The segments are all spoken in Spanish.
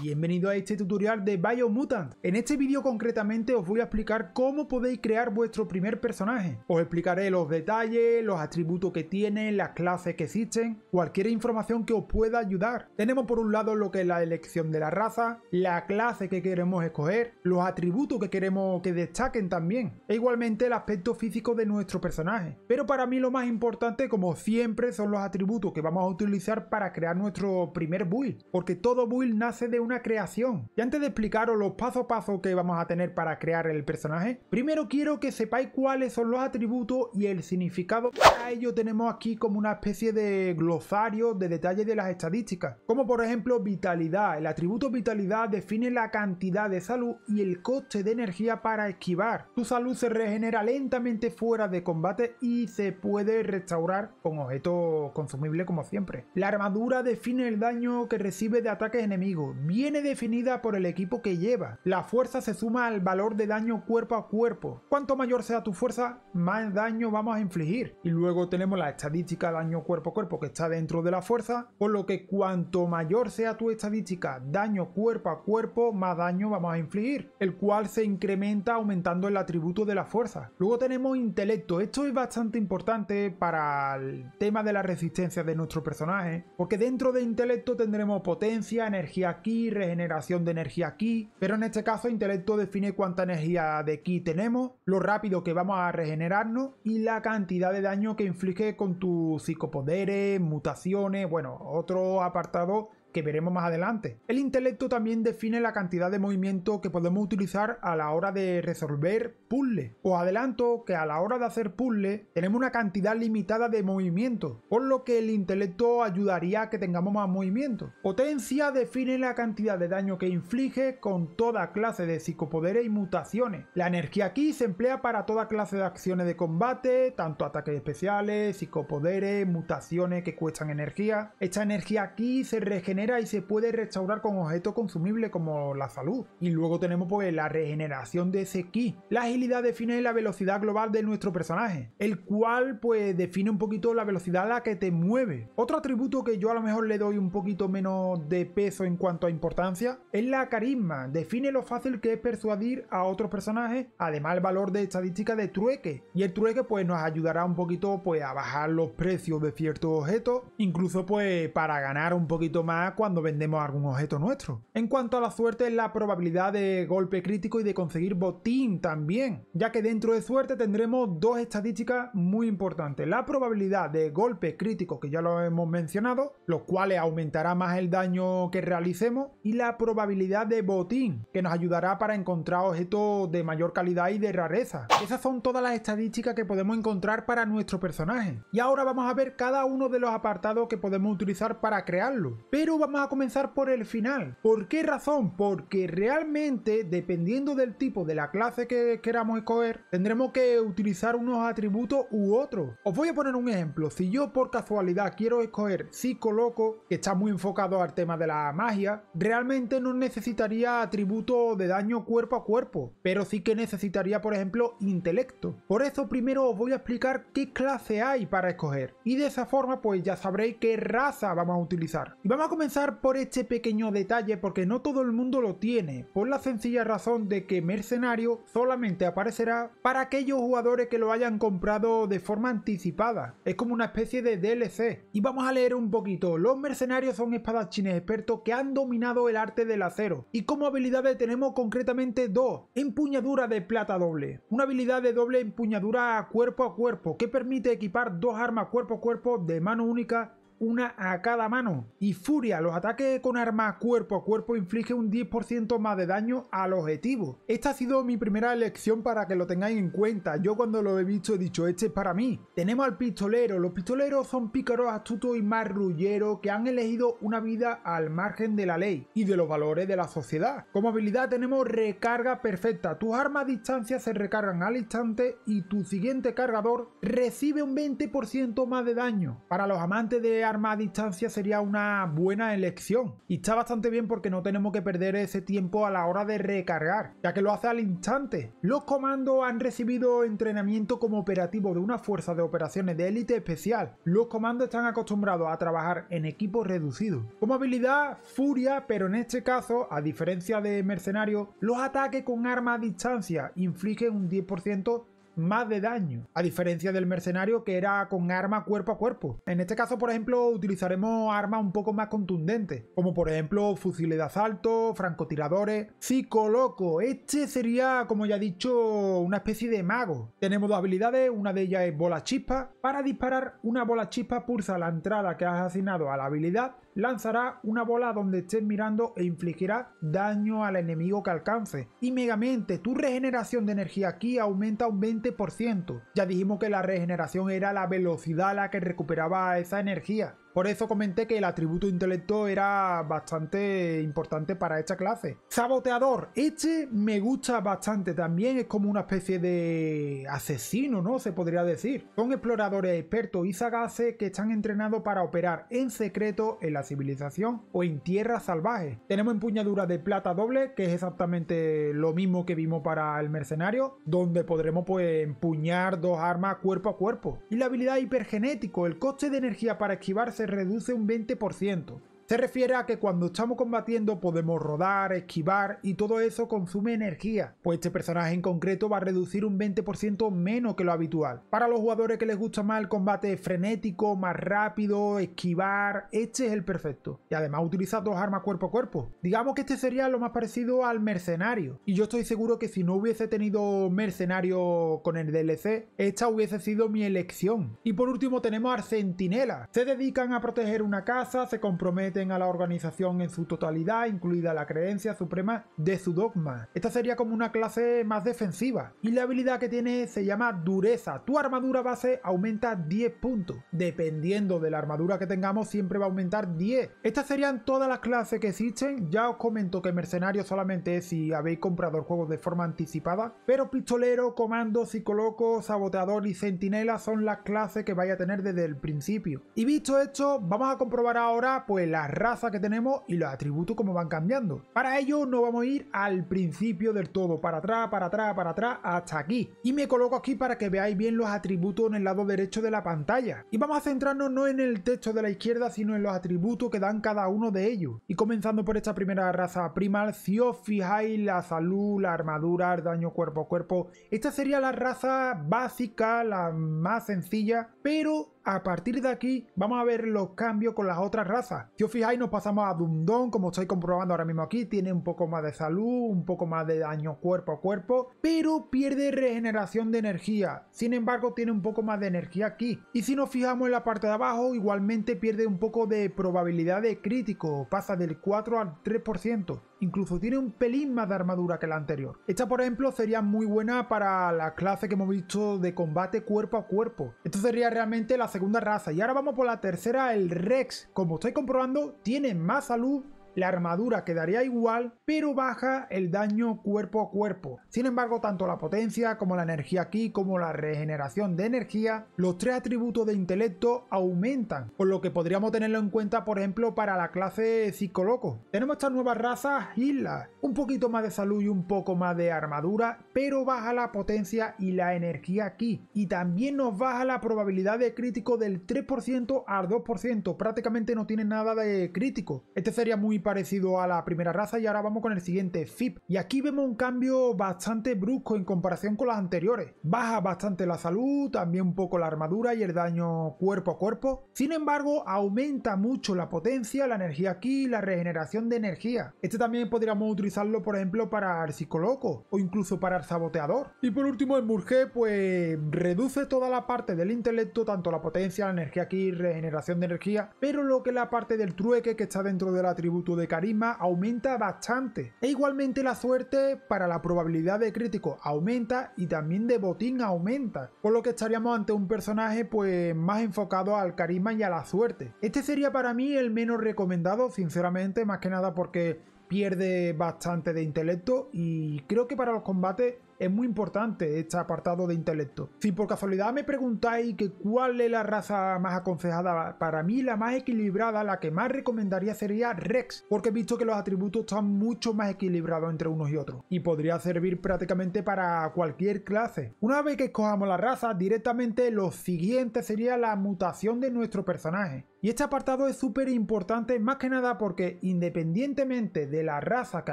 Bienvenido a este tutorial de Biomutant. En este vídeo concretamente os voy a explicar cómo podéis crear vuestro primer personaje. Os explicaré los detalles, los atributos que tienen las clases que existen, cualquier información que os pueda ayudar. Tenemos por un lado lo que es la elección de la raza, la clase que queremos escoger, los atributos que queremos que destaquen también, e igualmente el aspecto físico de nuestro personaje. Pero para mí lo más importante como siempre son los atributos que vamos a utilizar para crear nuestro primer build, porque todo build nace de un creación. Y antes de explicaros los paso a paso que vamos a tener para crear el personaje, primero quiero que sepáis cuáles son los atributos y el significado. Para ello tenemos aquí como una especie de glosario de detalles de las estadísticas, como por ejemplo vitalidad. El atributo vitalidad define la cantidad de salud y el coste de energía para esquivar. Tu salud se regenera lentamente fuera de combate y se puede restaurar con objetos consumibles como siempre. La armadura define el daño que recibe de ataques enemigos, viene definida por el equipo que lleva. La fuerza se suma al valor de daño cuerpo a cuerpo. Cuanto mayor sea tu fuerza, más daño vamos a infligir. Y luego tenemos la estadística daño cuerpo a cuerpo que está dentro de la fuerza, por lo que cuanto mayor sea tu estadística daño cuerpo a cuerpo, más daño vamos a infligir, el cual se incrementa aumentando el atributo de la fuerza. Luego tenemos intelecto, esto es bastante importante para el tema de la resistencia de nuestro personaje, porque dentro de intelecto tendremos potencia, energía aquí, regeneración de energía aquí, pero en este caso intelecto define cuánta energía de aquí tenemos, lo rápido que vamos a regenerarnos y la cantidad de daño que inflige con tus psicopoderes, mutaciones, bueno, otro apartado veremos más adelante. El intelecto también define la cantidad de movimiento que podemos utilizar a la hora de resolver puzzles. o adelanto que a la hora de hacer puzzles tenemos una cantidad limitada de movimiento, por lo que el intelecto ayudaría a que tengamos más movimiento. Potencia define la cantidad de daño que inflige con toda clase de psicopoderes y mutaciones. La energía aquí se emplea para toda clase de acciones de combate, tanto ataques especiales, psicopoderes, mutaciones que cuestan energía. Esta energía aquí se regenera y se puede restaurar con objetos consumibles como la salud. Y luego tenemos pues la regeneración de ese ki. La agilidad define la velocidad global de nuestro personaje, el cual pues define un poquito la velocidad a la que te mueve. Otro atributo que yo a lo mejor le doy un poquito menos de peso en cuanto a importancia es la carisma. Define lo fácil que es persuadir a otros personajes, además el valor de estadística de trueque. Y el trueque pues nos ayudará un poquito pues a bajar los precios de ciertos objetos, incluso pues para ganar un poquito más cuando vendemos algún objeto nuestro. En cuanto a la suerte es la probabilidad de golpe crítico y de conseguir botín también, ya que dentro de suerte tendremos dos estadísticas muy importantes. La probabilidad de golpe crítico que ya lo hemos mencionado, los cuales aumentará más el daño que realicemos, y la probabilidad de botín, que nos ayudará para encontrar objetos de mayor calidad y de rareza. Esas son todas las estadísticas que podemos encontrar para nuestro personaje. Y ahora vamos a ver cada uno de los apartados que podemos utilizar para crearlo. Pero vamos a comenzar por el final. ¿Por qué razón? Porque realmente, dependiendo del tipo de la clase que queramos escoger, tendremos que utilizar unos atributos u otros. Os voy a poner un ejemplo. Si yo por casualidad quiero escoger Psicoloco, que está muy enfocado al tema de la magia, realmente no necesitaría atributo de daño cuerpo a cuerpo, pero sí que necesitaría, por ejemplo, intelecto. Por eso primero os voy a explicar qué clase hay para escoger. Y de esa forma, pues ya sabréis qué raza vamos a utilizar. Y vamos a comenzar por este pequeño detalle porque no todo el mundo lo tiene, por la sencilla razón de que Mercenario solamente aparecerá para aquellos jugadores que lo hayan comprado de forma anticipada, es como una especie de DLC. Y vamos a leer un poquito, los mercenarios son espadachines expertos que han dominado el arte del acero, y como habilidades tenemos concretamente dos, empuñadura de plata doble, una habilidad de doble empuñadura cuerpo a cuerpo que permite equipar dos armas cuerpo a cuerpo de mano única una a cada mano. Y Furia, los ataques con armas cuerpo a cuerpo Infligen un 10% más de daño al objetivo. Esta ha sido mi primera elección para que lo tengáis en cuenta, yo cuando lo he visto he dicho este es para mí. Tenemos al pistolero, los pistoleros son pícaros astutos y marrulleros que han elegido una vida al margen de la ley y de los valores de la sociedad. Como habilidad tenemos recarga perfecta, tus armas a distancia se recargan al instante y tu siguiente cargador recibe un 20% más de daño. Para los amantes de arma a distancia sería una buena elección. Y está bastante bien porque no tenemos que perder ese tiempo a la hora de recargar, ya que lo hace al instante. Los comandos han recibido entrenamiento como operativo de una fuerza de operaciones de élite especial. Los comandos están acostumbrados a trabajar en equipos reducidos. Como habilidad, furia, pero en este caso, a diferencia de mercenarios, los ataques con arma a distancia infligen un 10% más de daño, a diferencia del mercenario que era con arma cuerpo a cuerpo. En este caso, por ejemplo, utilizaremos armas un poco más contundentes, como por ejemplo fusiles de asalto, francotiradores... Psicoloco, este sería, como ya he dicho, una especie de mago. Tenemos dos habilidades, una de ellas es bola chispa. Para disparar una bola chispa pulsa la entrada que has asignado a la habilidad lanzará una bola donde estés mirando e infligirá daño al enemigo que alcance. Y Megamente, tu regeneración de energía aquí aumenta un 20%. Ya dijimos que la regeneración era la velocidad a la que recuperaba esa energía. Por eso comenté que el atributo intelecto era bastante importante para esta clase. Saboteador, este me gusta bastante también, es como una especie de asesino, ¿no? Se podría decir. Son exploradores expertos y sagaces que están entrenados para operar en secreto en la civilización o en tierras salvajes. Tenemos empuñadura de plata doble, que es exactamente lo mismo que vimos para el mercenario, donde podremos pues empuñar dos armas cuerpo a cuerpo. Y la habilidad hipergenético, el coste de energía para esquivarse reduce un 20%. Se refiere a que cuando estamos combatiendo podemos rodar, esquivar y todo eso consume energía, pues este personaje en concreto va a reducir un 20% menos que lo habitual. Para los jugadores que les gusta más el combate frenético, más rápido, esquivar, este es el perfecto. Y además utiliza dos armas cuerpo a cuerpo. Digamos que este sería lo más parecido al mercenario. Y yo estoy seguro que si no hubiese tenido mercenario con el DLC, esta hubiese sido mi elección. Y por último tenemos a centinela. Se dedican a proteger una casa, se comprometen a la organización en su totalidad, incluida la creencia suprema de su dogma. Esta sería como una clase más defensiva. Y la habilidad que tiene se llama dureza. Tu armadura base aumenta 10 puntos. Dependiendo de la armadura que tengamos siempre va a aumentar 10. Estas serían todas las clases que existen. Ya os comento que mercenario solamente es si habéis comprado el juego de forma anticipada. Pero pistolero, comando, psicoloco, saboteador y centinela son las clases que vaya a tener desde el principio. Y visto esto, vamos a comprobar ahora pues las raza que tenemos y los atributos como van cambiando. Para ello no vamos a ir al principio del todo, para atrás, para atrás, para atrás, hasta aquí. Y me coloco aquí para que veáis bien los atributos en el lado derecho de la pantalla. Y vamos a centrarnos no en el texto de la izquierda, sino en los atributos que dan cada uno de ellos. Y comenzando por esta primera raza primal, si os fijáis la salud, la armadura, el daño cuerpo a cuerpo, esta sería la raza básica, la más sencilla, pero a partir de aquí vamos a ver los cambios con las otras razas. Si os fijáis nos pasamos a Dundon, como estoy comprobando ahora mismo aquí, tiene un poco más de salud, un poco más de daño cuerpo a cuerpo, pero pierde regeneración de energía. Sin embargo tiene un poco más de energía aquí. Y si nos fijamos en la parte de abajo, igualmente pierde un poco de probabilidad de crítico, pasa del 4 al 3%. Incluso tiene un pelín más de armadura que la anterior. Esta por ejemplo sería muy buena para la clase que hemos visto de combate cuerpo a cuerpo. Esto sería realmente la segunda raza. Y ahora vamos por la tercera, el Rex. Como estoy comprobando, tiene más salud la armadura quedaría igual, pero baja el daño cuerpo a cuerpo. Sin embargo, tanto la potencia como la energía aquí como la regeneración de energía, los tres atributos de intelecto aumentan, por lo que podríamos tenerlo en cuenta por ejemplo para la clase psicoloco. Tenemos estas nueva razas islas, un poquito más de salud y un poco más de armadura, pero baja la potencia y la energía aquí. Y también nos baja la probabilidad de crítico del 3% al 2%, prácticamente no tiene nada de crítico. Este sería muy parecido a la primera raza y ahora vamos con el siguiente, FIP. Y aquí vemos un cambio bastante brusco en comparación con las anteriores. Baja bastante la salud, también un poco la armadura y el daño cuerpo a cuerpo. Sin embargo, aumenta mucho la potencia, la energía aquí la regeneración de energía. Este también podríamos utilizarlo, por ejemplo, para el psicoloco o incluso para el saboteador. Y por último, el murge pues reduce toda la parte del intelecto, tanto la potencia, la energía aquí, regeneración de energía, pero lo que la parte del trueque que está dentro del atributo de carisma aumenta bastante. E igualmente la suerte para la probabilidad de crítico aumenta y también de botín aumenta, por lo que estaríamos ante un personaje pues más enfocado al carisma y a la suerte. Este sería para mí el menos recomendado, sinceramente, más que nada porque pierde bastante de intelecto y creo que para los combates es muy importante este apartado de intelecto. Si por casualidad me preguntáis que cuál es la raza más aconsejada, para mí la más equilibrada, la que más recomendaría sería Rex, porque he visto que los atributos están mucho más equilibrados entre unos y otros, y podría servir prácticamente para cualquier clase. Una vez que escojamos la raza, directamente lo siguiente sería la mutación de nuestro personaje. Y este apartado es súper importante, más que nada porque independientemente de la raza que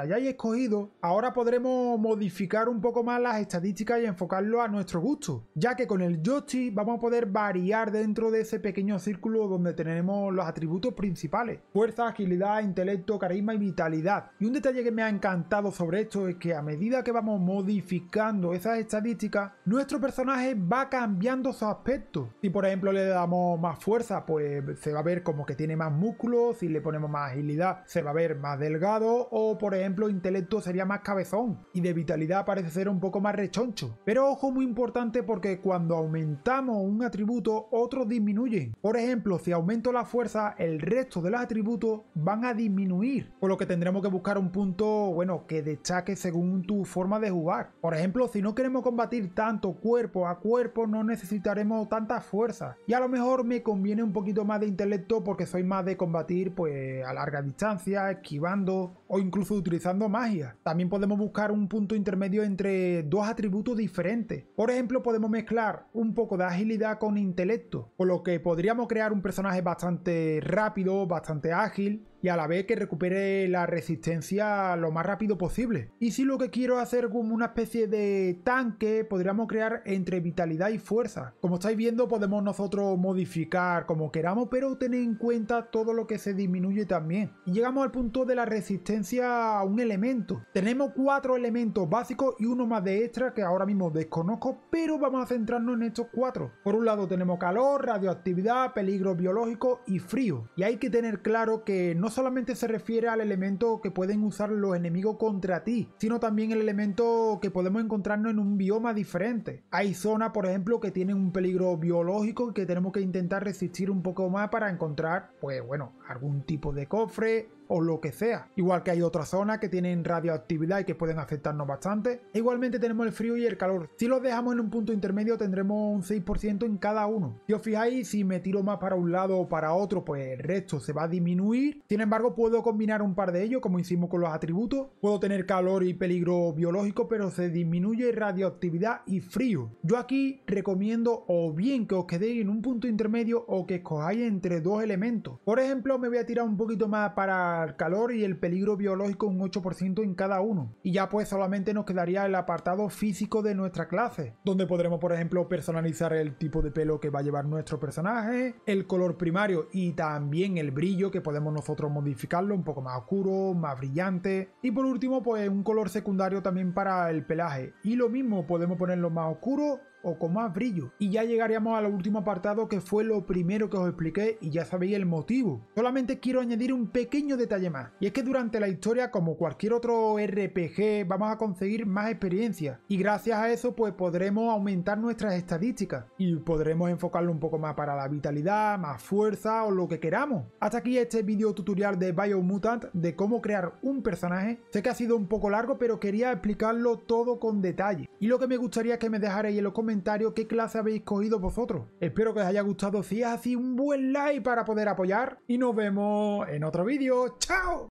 hayáis escogido, ahora podremos modificar un poco más las estadísticas y enfocarlo a nuestro gusto, ya que con el joystick vamos a poder variar dentro de ese pequeño círculo donde tenemos los atributos principales, fuerza, agilidad, intelecto, carisma y vitalidad. Y un detalle que me ha encantado sobre esto es que a medida que vamos modificando esas estadísticas, nuestro personaje va cambiando su aspecto. Si por ejemplo le damos más fuerza, pues se va a ver como que tiene más músculo, si le ponemos más agilidad se va a ver más delgado o por ejemplo intelecto sería más cabezón y de vitalidad parece ser un poco más rechoncho. Pero ojo muy importante porque cuando aumentamos un atributo otros disminuyen. Por ejemplo si aumento la fuerza el resto de los atributos van a disminuir por lo que tendremos que buscar un punto bueno que destaque según tu forma de jugar. Por ejemplo si no queremos combatir tanto cuerpo a cuerpo no necesitaremos tanta fuerza y a lo mejor me conviene un poquito más de intelecto porque soy más de combatir pues a larga distancia, esquivando o incluso utilizando magia. También podemos buscar un punto intermedio entre dos atributos diferentes. Por ejemplo, podemos mezclar un poco de agilidad con intelecto, con lo que podríamos crear un personaje bastante rápido, bastante ágil, y a la vez que recupere la resistencia lo más rápido posible. Y si lo que quiero hacer como una especie de tanque, podríamos crear entre vitalidad y fuerza. Como estáis viendo podemos nosotros modificar como queramos, pero tener en cuenta todo lo que se disminuye también. Y llegamos al punto de la resistencia a un elemento. Tenemos cuatro elementos básicos y uno más de extra que ahora mismo desconozco, pero vamos a centrarnos en estos cuatro. Por un lado tenemos calor, radioactividad, peligro biológico y frío. Y hay que tener claro que no solamente se refiere al elemento que pueden usar los enemigos contra ti, sino también el elemento que podemos encontrarnos en un bioma diferente. Hay zonas, por ejemplo, que tienen un peligro biológico que tenemos que intentar resistir un poco más para encontrar, pues bueno, algún tipo de cofre o lo que sea. Igual que hay otras zonas que tienen radioactividad y que pueden afectarnos bastante. E igualmente tenemos el frío y el calor. Si los dejamos en un punto intermedio tendremos un 6% en cada uno. Si os fijáis, si me tiro más para un lado o para otro, pues el resto se va a disminuir. Sin embargo, puedo combinar un par de ellos, como hicimos con los atributos. Puedo tener calor y peligro biológico, pero se disminuye radioactividad y frío. Yo aquí recomiendo o bien que os quedéis en un punto intermedio o que escojáis entre dos elementos. Por ejemplo, me voy a tirar un poquito más para calor y el peligro biológico un 8% en cada uno. Y ya pues solamente nos quedaría el apartado físico de nuestra clase, donde podremos por ejemplo personalizar el tipo de pelo que va a llevar nuestro personaje, el color primario y también el brillo que podemos nosotros modificarlo un poco más oscuro, más brillante. Y por último pues un color secundario también para el pelaje. Y lo mismo podemos ponerlo más oscuro o con más brillo. Y ya llegaríamos al último apartado que fue lo primero que os expliqué y ya sabéis el motivo. Solamente quiero añadir un pequeño detalle más. Y es que durante la historia, como cualquier otro RPG, vamos a conseguir más experiencia. Y gracias a eso, pues podremos aumentar nuestras estadísticas. Y podremos enfocarlo un poco más para la vitalidad, más fuerza o lo que queramos. Hasta aquí este vídeo tutorial de Biomutant de cómo crear un personaje. Sé que ha sido un poco largo, pero quería explicarlo todo con detalle. Y lo que me gustaría que me dejarais en los comentarios comentario qué clase habéis cogido vosotros. Espero que os haya gustado, si es así un buen like para poder apoyar y nos vemos en otro vídeo. ¡Chao!